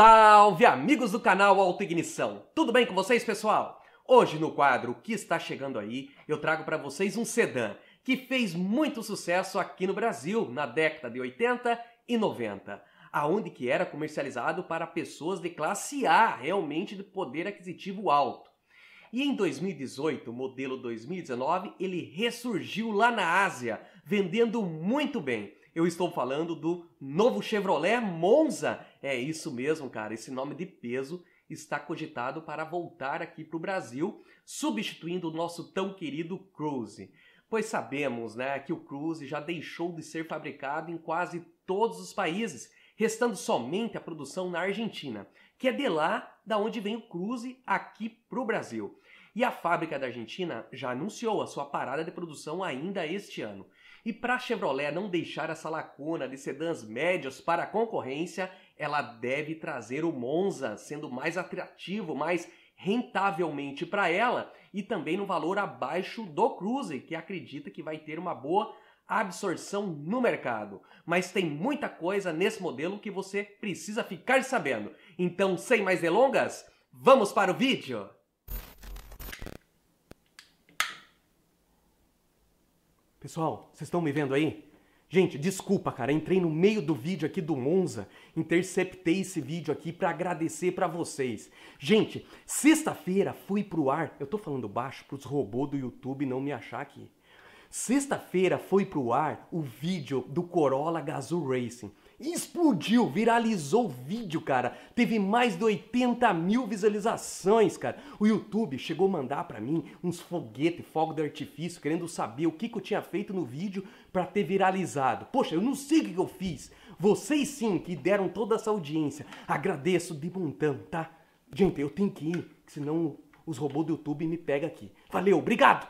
Salve amigos do canal Ignição! Tudo bem com vocês, pessoal? Hoje no quadro que está chegando aí, eu trago para vocês um sedã que fez muito sucesso aqui no Brasil na década de 80 e 90, aonde que era comercializado para pessoas de classe A, realmente de poder aquisitivo alto. E em 2018, o modelo 2019, ele ressurgiu lá na Ásia, vendendo muito bem eu estou falando do novo Chevrolet Monza. É isso mesmo, cara. Esse nome de peso está cogitado para voltar aqui para o Brasil, substituindo o nosso tão querido Cruze. Pois sabemos, né, que o Cruze já deixou de ser fabricado em quase todos os países, restando somente a produção na Argentina, que é de lá da onde vem o Cruze aqui para o Brasil. E a fábrica da Argentina já anunciou a sua parada de produção ainda este ano. E para a Chevrolet não deixar essa lacuna de sedãs médios para a concorrência, ela deve trazer o Monza, sendo mais atrativo, mais rentavelmente para ela e também no valor abaixo do Cruze, que acredita que vai ter uma boa absorção no mercado. Mas tem muita coisa nesse modelo que você precisa ficar sabendo. Então, sem mais delongas, vamos para o vídeo! Pessoal, vocês estão me vendo aí? Gente, desculpa, cara, entrei no meio do vídeo aqui do Monza, interceptei esse vídeo aqui para agradecer para vocês. Gente, sexta-feira fui pro ar, eu tô falando baixo para os robôs do YouTube não me achar aqui. Sexta-feira foi pro ar o vídeo do Corolla Gazoo Racing. Explodiu, viralizou o vídeo, cara. Teve mais de 80 mil visualizações, cara. O YouTube chegou a mandar para mim uns foguete, fogo de artifício, querendo saber o que, que eu tinha feito no vídeo para ter viralizado. Poxa, eu não sei o que, que eu fiz. Vocês sim que deram toda essa audiência. Agradeço de montão, tá? Gente, eu tenho que ir, senão os robôs do YouTube me pegam aqui. Valeu, obrigado!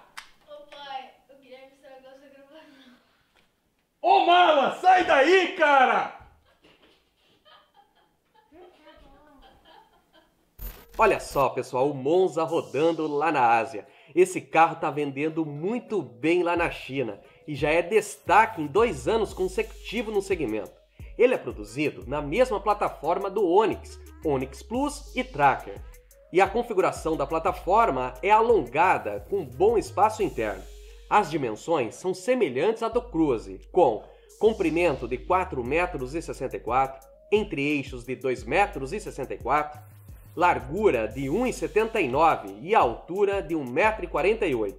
Ô mala, sai daí, cara! Olha só, pessoal, o Monza rodando lá na Ásia. Esse carro está vendendo muito bem lá na China e já é destaque em dois anos consecutivos no segmento. Ele é produzido na mesma plataforma do Onix, Onix Plus e Tracker. E a configuração da plataforma é alongada com bom espaço interno. As dimensões são semelhantes à do Cruze, com comprimento de 4,64 metros, entre eixos de 2,64 metros, largura de 1,79 e altura de 1,48m,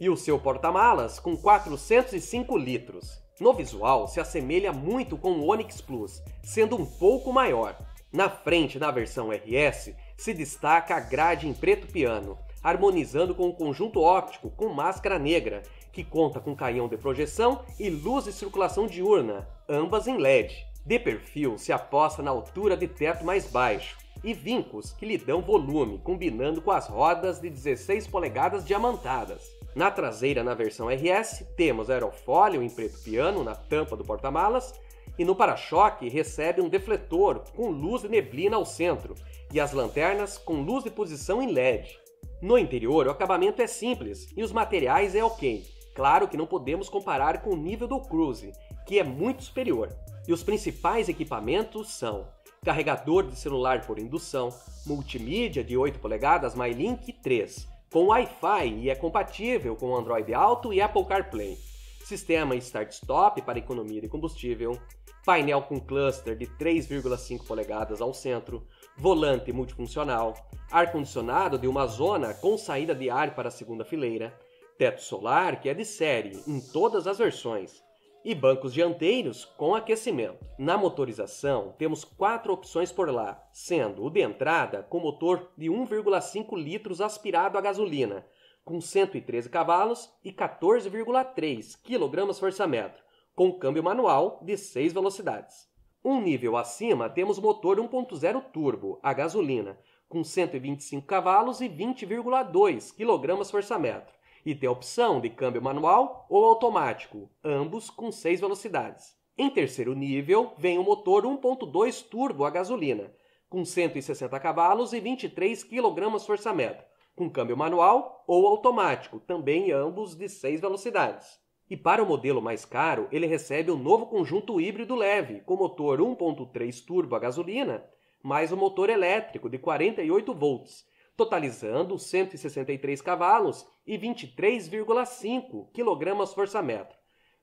e o seu porta-malas com 405 litros. No visual, se assemelha muito com o Onix Plus, sendo um pouco maior. Na frente na versão RS, se destaca a grade em preto piano, harmonizando com o conjunto óptico com máscara negra, que conta com canhão de projeção e luz de circulação diurna, ambas em LED. De perfil, se aposta na altura de teto mais baixo, e vincos que lhe dão volume, combinando com as rodas de 16 polegadas diamantadas. Na traseira, na versão RS, temos aerofólio em preto piano na tampa do porta-malas e no para-choque recebe um defletor com luz de neblina ao centro e as lanternas com luz de posição em LED. No interior, o acabamento é simples e os materiais é ok. Claro que não podemos comparar com o nível do Cruze, que é muito superior. E os principais equipamentos são carregador de celular por indução, multimídia de 8 polegadas MyLink 3, com Wi-Fi e é compatível com Android Auto e Apple CarPlay, sistema Start-Stop para economia de combustível, painel com cluster de 3,5 polegadas ao centro, volante multifuncional, ar-condicionado de uma zona com saída de ar para a segunda fileira, teto solar que é de série em todas as versões, e bancos dianteiros com aquecimento. Na motorização, temos quatro opções por lá, sendo o de entrada com motor de 1,5 litros aspirado a gasolina, com 113 cavalos e 14,3 kgfm, com câmbio manual de 6 velocidades. Um nível acima temos motor 1.0 turbo a gasolina, com 125 cavalos e 20,2 kgfm e ter a opção de câmbio manual ou automático, ambos com seis velocidades. Em terceiro nível, vem o motor 1.2 turbo a gasolina, com 160 cavalos e 23 kgfm, com câmbio manual ou automático, também ambos de seis velocidades. E para o modelo mais caro, ele recebe o um novo conjunto híbrido leve, com motor 1.3 turbo a gasolina, mais o um motor elétrico de 48 volts, totalizando 163 cavalos e 23,5 kg força-metro,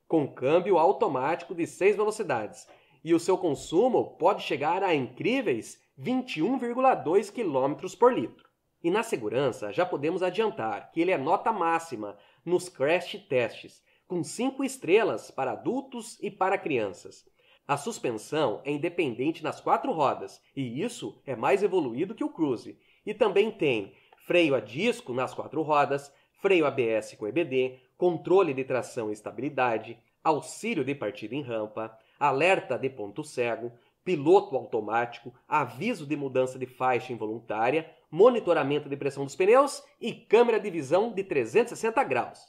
com câmbio automático de 6 velocidades, e o seu consumo pode chegar a incríveis 21,2 km por litro. E na segurança, já podemos adiantar que ele é nota máxima nos crash testes, com 5 estrelas para adultos e para crianças. A suspensão é independente nas quatro rodas, e isso é mais evoluído que o Cruze, e também tem freio a disco nas quatro rodas, freio ABS com EBD, controle de tração e estabilidade, auxílio de partida em rampa, alerta de ponto cego, piloto automático, aviso de mudança de faixa involuntária, monitoramento de pressão dos pneus e câmera de visão de 360 graus.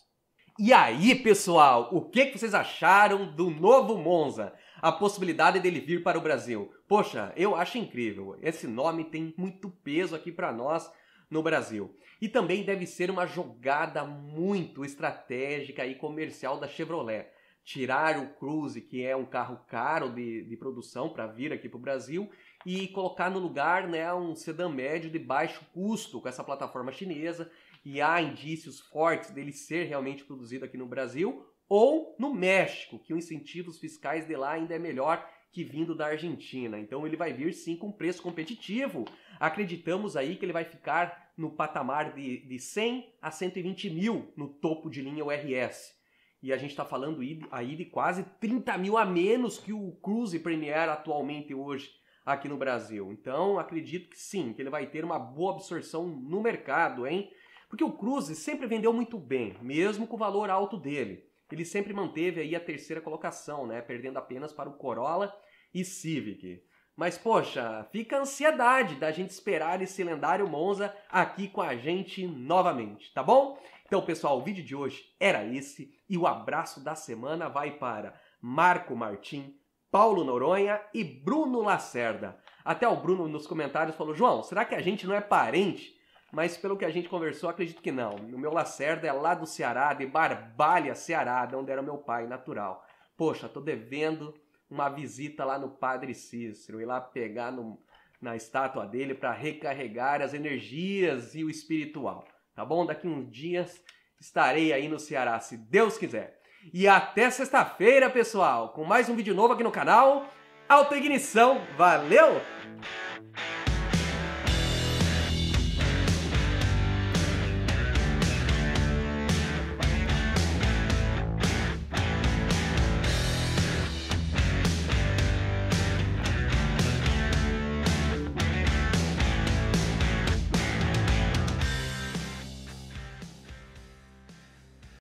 E aí, pessoal, o que vocês acharam do novo Monza? a possibilidade dele vir para o Brasil. Poxa, eu acho incrível. Esse nome tem muito peso aqui para nós no Brasil. E também deve ser uma jogada muito estratégica e comercial da Chevrolet. Tirar o Cruze, que é um carro caro de, de produção, para vir aqui para o Brasil e colocar no lugar né, um sedã médio de baixo custo com essa plataforma chinesa. E há indícios fortes dele ser realmente produzido aqui no Brasil ou no México, que os incentivos fiscais de lá ainda é melhor que vindo da Argentina. Então ele vai vir sim com preço competitivo. Acreditamos aí que ele vai ficar no patamar de, de 100 a 120 mil no topo de linha URS. E a gente está falando aí de quase 30 mil a menos que o Cruze Premier atualmente hoje aqui no Brasil. Então acredito que sim, que ele vai ter uma boa absorção no mercado, hein? Porque o Cruze sempre vendeu muito bem, mesmo com o valor alto dele ele sempre manteve aí a terceira colocação, né? Perdendo apenas para o Corolla e Civic. Mas poxa, fica a ansiedade da gente esperar esse lendário Monza aqui com a gente novamente, tá bom? Então, pessoal, o vídeo de hoje era esse e o abraço da semana vai para Marco Martim, Paulo Noronha e Bruno Lacerda. Até o Bruno nos comentários falou: João, será que a gente não é parente? mas pelo que a gente conversou, acredito que não. O meu Lacerda é lá do Ceará, de Barbalha, Ceará, de onde era meu pai, natural. Poxa, tô devendo uma visita lá no Padre Cícero, ir lá pegar no, na estátua dele para recarregar as energias e o espiritual, tá bom? Daqui uns dias estarei aí no Ceará, se Deus quiser. E até sexta-feira, pessoal, com mais um vídeo novo aqui no canal. Alta Ignição, valeu!